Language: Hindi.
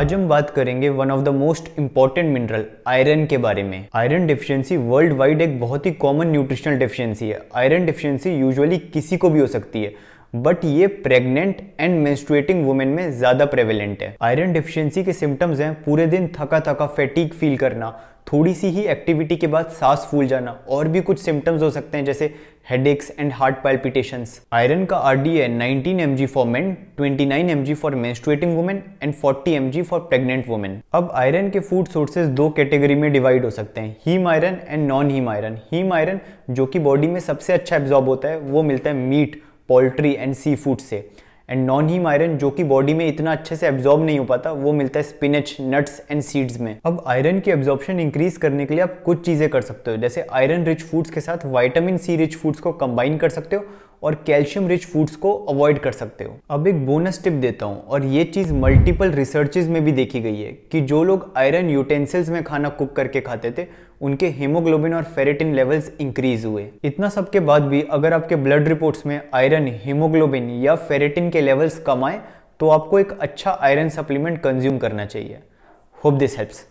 आज हम बात करेंगे one of the most important mineral iron के बारे में आयरन डिफिशियंसी वर्ल्ड वाइड एक बहुत ही कॉमन न्यूट्रिशनल डिफिशियंसी है आयरन डिफिशियंसी यूजुअली किसी को भी हो सकती है बट ये प्रेग्नेंट एंड मेंस्ट्रुएटिंग वुमेन में ज़्यादा प्रेवेलेंट है आयरन डिफिशियंसी के सिम्टम्स हैं पूरे दिन थका थका फैटीक फील करना थोड़ी सी ही एक्टिविटी के बाद सांस फूल जाना और भी कुछ सिम्टम्स हो सकते हैं जैसे head and heart palpitation iron का आर डी है nineteen M G for men twenty nine M G for menstruating women and forty M G for pregnant women अब आयरन के फूड सोर्सेज दो कैटेगरी में डिवाइड हो सकते हैं heme iron and non heme iron heme iron जो कि बॉडी में सबसे अच्छा एब्जॉर्ब होता है वो मिलता है meat poultry and seafood से एंड नॉन हीम आयरन जो कि बॉडी में इतना अच्छे से एब्जॉर्ब नहीं हो पाता वो मिलता है स्पिनच नट्स एंड सीड्स में अब आयरन की एब्जॉर्प्शन इंक्रीज करने के लिए आप कुछ चीज़ें कर सकते हो जैसे आयरन रिच फूड्स के साथ वाइटामिन सी रिच फूड्स को कंबाइन कर सकते हो और कैल्शियम रिच फूड्स को अवॉइड कर सकते हो अब एक बोनस टिप देता हूँ और ये चीज़ मल्टीपल रिसर्चेज में भी देखी गई है कि जो लोग आयरन यूटेंसिल्स में खाना कुक करके खाते थे उनके हीमोग्लोबिन और फेरेटिन लेवल्स इंक्रीज हुए इतना सब के बाद भी अगर आपके ब्लड रिपोर्ट्स में आयरन हीमोग्लोबिन या फेरेटिन के लेवल्स कम आए तो आपको एक अच्छा आयरन सप्लीमेंट कंज्यूम करना चाहिए होप दिस हेल्प्स